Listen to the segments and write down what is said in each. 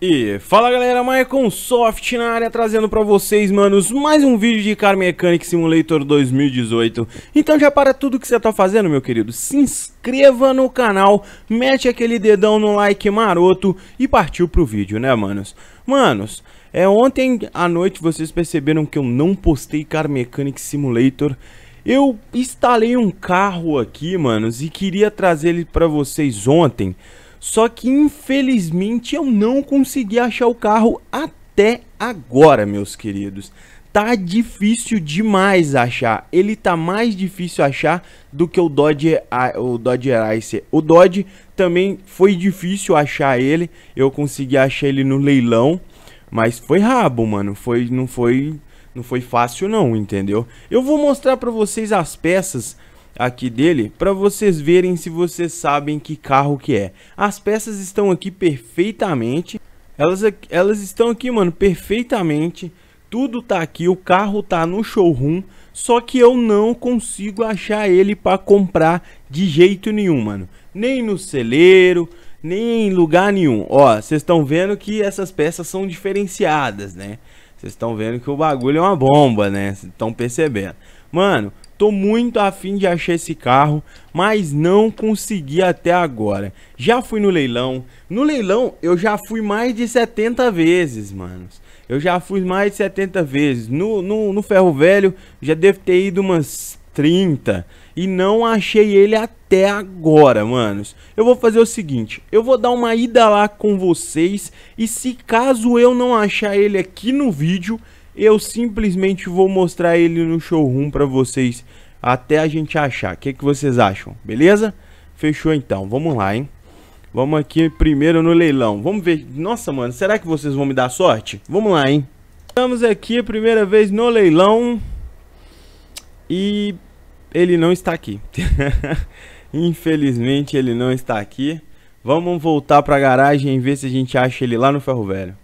E fala galera, Maicon Soft na área trazendo pra vocês, manos, mais um vídeo de Car Mechanic Simulator 2018. Então já para tudo que você tá fazendo, meu querido, se inscreva no canal, mete aquele dedão no like maroto e partiu pro vídeo, né, manos? Manos, é ontem à noite vocês perceberam que eu não postei Car Mechanic Simulator eu instalei um carro aqui, manos, e queria trazer ele para vocês ontem. Só que infelizmente eu não consegui achar o carro até agora, meus queridos. Tá difícil demais achar. Ele tá mais difícil achar do que o Dodge, o Dodge Racer. O Dodge também foi difícil achar ele. Eu consegui achar ele no leilão, mas foi rabo, mano. Foi, não foi não foi fácil não, entendeu? Eu vou mostrar pra vocês as peças aqui dele para vocês verem se vocês sabem que carro que é. As peças estão aqui perfeitamente. Elas, elas estão aqui, mano, perfeitamente. Tudo tá aqui, o carro tá no showroom, só que eu não consigo achar ele para comprar de jeito nenhum, mano. Nem no celeiro, nem em lugar nenhum. Ó, vocês estão vendo que essas peças são diferenciadas, né? Vocês estão vendo que o bagulho é uma bomba, né? Vocês estão percebendo. Mano, tô muito afim de achar esse carro, mas não consegui até agora. Já fui no leilão. No leilão eu já fui mais de 70 vezes, mano Eu já fui mais de 70 vezes. No, no, no ferro velho já devo ter ido umas 30 e não achei ele até agora, manos. Eu vou fazer o seguinte, eu vou dar uma ida lá com vocês e se caso eu não achar ele aqui no vídeo, eu simplesmente vou mostrar ele no showroom para vocês até a gente achar. O que, que vocês acham? Beleza? Fechou então, vamos lá, hein? Vamos aqui primeiro no leilão. Vamos ver. Nossa, mano, será que vocês vão me dar sorte? Vamos lá, hein? Estamos aqui primeira vez no leilão. E ele não está aqui. Infelizmente ele não está aqui. Vamos voltar para a garagem e ver se a gente acha ele lá no ferro velho.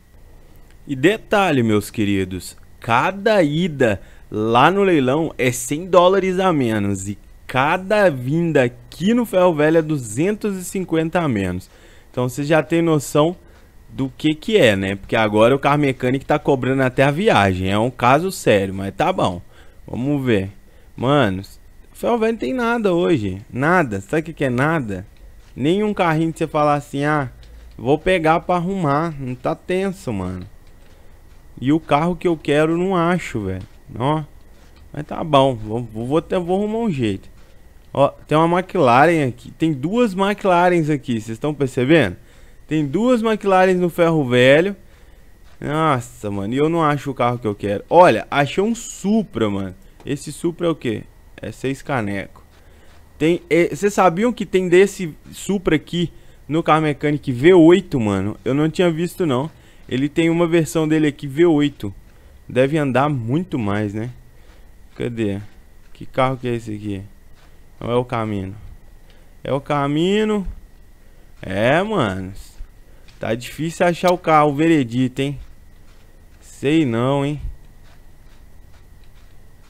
E detalhe, meus queridos, cada ida lá no leilão é 100 dólares a menos e cada vinda aqui no ferro velho é 250 a menos. Então você já tem noção do que que é, né? Porque agora o carro mecânico tá cobrando até a viagem. É um caso sério, mas tá bom. Vamos ver. Manos, Ferroviária não tem nada hoje. Nada. Sabe o que é nada? Nenhum carrinho que você falar assim, ah, vou pegar pra arrumar. Não tá tenso, mano. E o carro que eu quero não acho, velho. Ó. Mas tá bom. Vou, vou, ter, vou arrumar um jeito. Ó, tem uma McLaren aqui. Tem duas McLarens aqui. Vocês estão percebendo? Tem duas McLarens no ferro velho. Nossa, mano. E eu não acho o carro que eu quero. Olha, achei um Supra, mano. Esse Supra é o quê? É seis caneco. Tem, vocês é, sabiam que tem desse Supra aqui no Car mecânico V8, mano? Eu não tinha visto, não. Ele tem uma versão dele aqui, V8. Deve andar muito mais, né? Cadê? Que carro que é esse aqui? Não é o Camino. É o Camino. É, mano. Tá difícil achar o carro, o veredito, hein? Sei não, hein?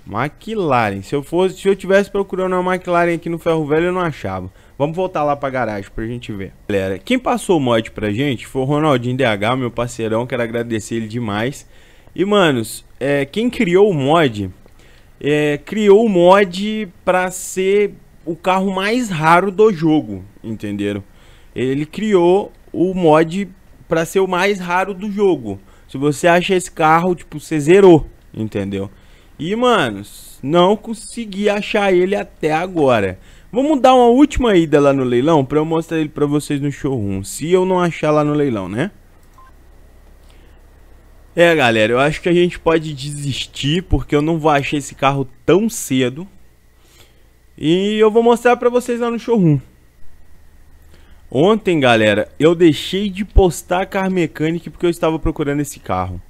McLaren. Se eu fosse, se eu tivesse procurando uma McLaren aqui no ferro velho, eu não achava. Vamos voltar lá pra garagem pra gente ver. Galera, quem passou o mod pra gente foi o Ronaldinho DH, meu parceirão. Quero agradecer ele demais. E, manos, é, quem criou o mod, é, criou o mod pra ser o carro mais raro do jogo, entenderam? Ele criou o mod pra ser o mais raro do jogo. Se você acha esse carro, tipo, você zerou, entendeu? E, mano, não consegui achar ele até agora. Vamos dar uma última ida lá no leilão pra eu mostrar ele pra vocês no showroom. Se eu não achar lá no leilão, né? É, galera, eu acho que a gente pode desistir, porque eu não vou achar esse carro tão cedo. E eu vou mostrar pra vocês lá no showroom. Ontem, galera, eu deixei de postar Car Mechanic porque eu estava procurando esse carro.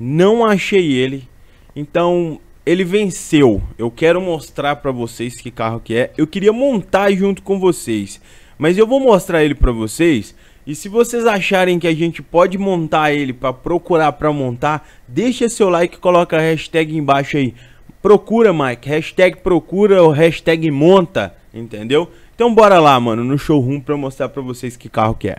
Não achei ele. Então, ele venceu. Eu quero mostrar para vocês que carro que é. Eu queria montar junto com vocês, mas eu vou mostrar ele para vocês. E se vocês acharem que a gente pode montar ele para procurar para montar, deixa seu like, coloca a hashtag embaixo aí. Procura, Mike. Hashtag procura ou hashtag monta, entendeu? Então bora lá, mano, no showroom para mostrar para vocês que carro que é.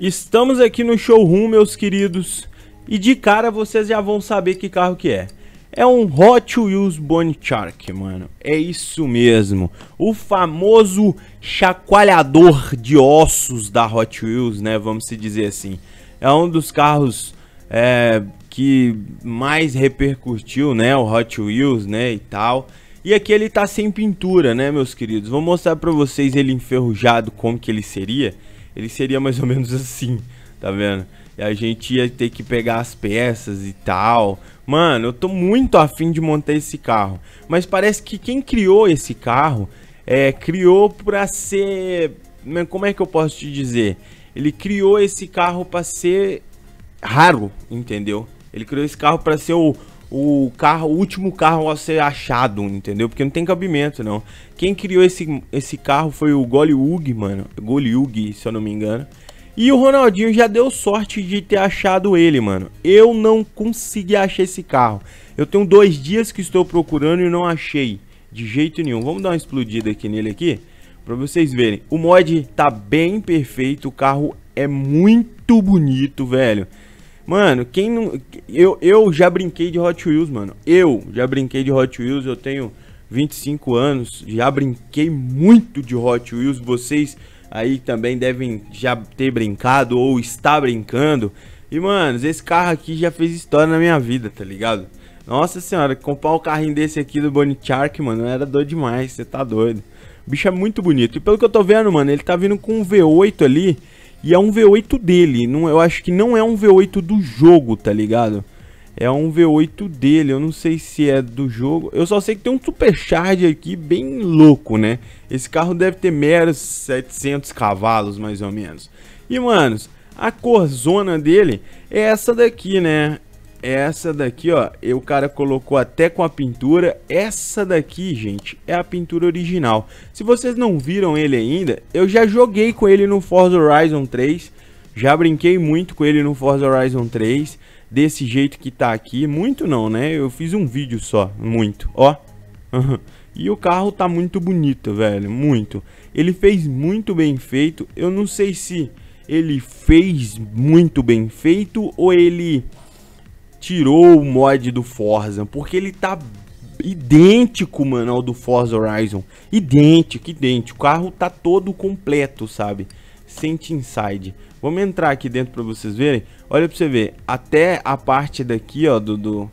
Estamos aqui no showroom, meus queridos. E de cara vocês já vão saber que carro que é. É um Hot Wheels Bone Shark, mano. É isso mesmo. O famoso chacoalhador de ossos da Hot Wheels, né? Vamos se dizer assim. É um dos carros é, que mais repercutiu, né? O Hot Wheels, né? E tal. E aqui ele tá sem pintura, né, meus queridos? Vou mostrar pra vocês ele enferrujado, como que ele seria. Ele seria mais ou menos assim, tá vendo? E a gente ia ter que pegar as peças e tal mano, eu tô muito afim de montar esse carro. Mas parece que quem criou esse carro é, criou para ser. Né, como é que eu posso te dizer? Ele criou esse carro para ser raro, entendeu? Ele criou esse carro para ser o, o carro, o último carro a ser achado, entendeu? Porque não tem cabimento, não. Quem criou esse, esse carro foi o Goliug, mano. Goliug, se eu não me engano. E o Ronaldinho já deu sorte de ter achado ele, mano. Eu não consegui achar esse carro. Eu tenho dois dias que estou procurando e não achei. De jeito nenhum. Vamos dar uma explodida aqui nele aqui. Pra vocês verem. O mod tá bem perfeito. O carro é muito bonito, velho. Mano, quem não... Eu, eu já brinquei de Hot Wheels, mano. Eu já brinquei de Hot Wheels. Eu tenho 25 anos. Já brinquei muito de Hot Wheels. Vocês aí também devem já ter brincado ou está brincando. E, mano, esse carro aqui já fez história na minha vida, tá ligado? Nossa senhora, comprar um carrinho desse aqui do Bonnie Shark, mano, era doido demais, você tá doido. O bicho é muito bonito. E pelo que eu tô vendo, mano, ele tá vindo com um V8 ali. E é um V8 dele. Não, eu acho que não é um V8 do jogo, tá ligado? É um V8 dele, eu não sei se é do jogo. Eu só sei que tem um supercharge aqui bem louco, né? Esse carro deve ter meros 700 cavalos, mais ou menos. E, manos, a corzona dele é essa daqui, né? É essa daqui, ó, e o cara colocou até com a pintura. Essa daqui, gente, é a pintura original. Se vocês não viram ele ainda, eu já joguei com ele no Forza Horizon 3. Já brinquei muito com ele no Forza Horizon 3 desse jeito que tá aqui. Muito não, né? Eu fiz um vídeo só, muito. Ó. e o carro tá muito bonito, velho, muito. Ele fez muito bem feito. Eu não sei se ele fez muito bem feito ou ele tirou o mod do Forza, porque ele tá idêntico, mano, ao do Forza Horizon. Idêntico, idêntico. O carro tá todo completo, sabe? Sente Inside. Vamos entrar aqui dentro para vocês verem. Olha para você ver, até a parte daqui, ó, do, do,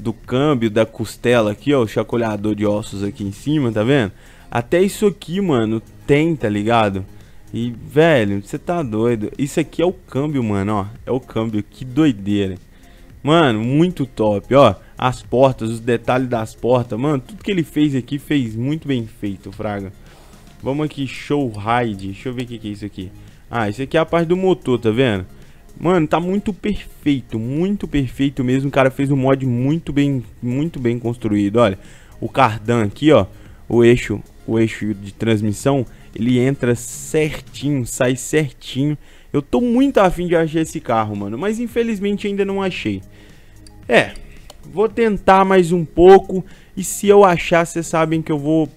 do câmbio, da costela aqui, ó, o chacoalhador de ossos aqui em cima, tá vendo? Até isso aqui, mano, tem, tá ligado? E, velho, você tá doido. Isso aqui é o câmbio, mano, ó. É o câmbio, que doideira. Mano, muito top, ó. As portas, os detalhes das portas, mano, tudo que ele fez aqui fez muito bem feito, Fraga. Vamos aqui, show ride. Deixa eu ver o que, que é isso aqui. Ah, isso aqui é a parte do motor, tá vendo? Mano, tá muito perfeito, muito perfeito mesmo. O cara fez um mod muito bem, muito bem construído, olha. O cardan aqui, ó, o eixo, o eixo de transmissão, ele entra certinho, sai certinho. Eu tô muito afim de achar esse carro, mano, mas infelizmente ainda não achei. É, vou tentar mais um pouco e se eu achar, vocês sabem que eu vou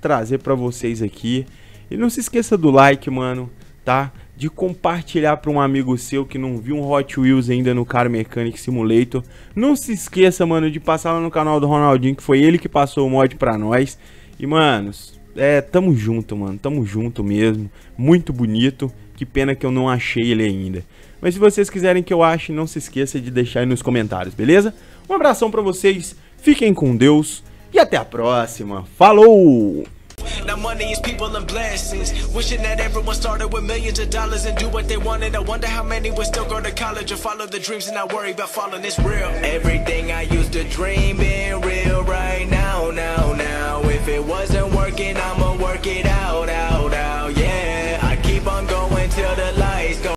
trazer para vocês aqui. E não se esqueça do like, mano, tá? De compartilhar para um amigo seu que não viu um Hot Wheels ainda no Car Mechanic Simulator. Não se esqueça, mano, de passar lá no canal do Ronaldinho, que foi ele que passou o mod para nós. E, manos, é, tamo junto, mano. Tamo junto mesmo. Muito bonito. Que pena que eu não achei ele ainda. Mas se vocês quiserem que eu ache, não se esqueça de deixar aí nos comentários, beleza? Um abração para vocês. Fiquem com Deus. e até a próxima. Falou! Now money is people and blessings Wishing that everyone started with millions of dollars And do what they wanted I wonder how many would still go to college Or follow the dreams and not worry about falling It's real Everything I used to dream being real right now, now, now If it wasn't working, I'ma work it out, out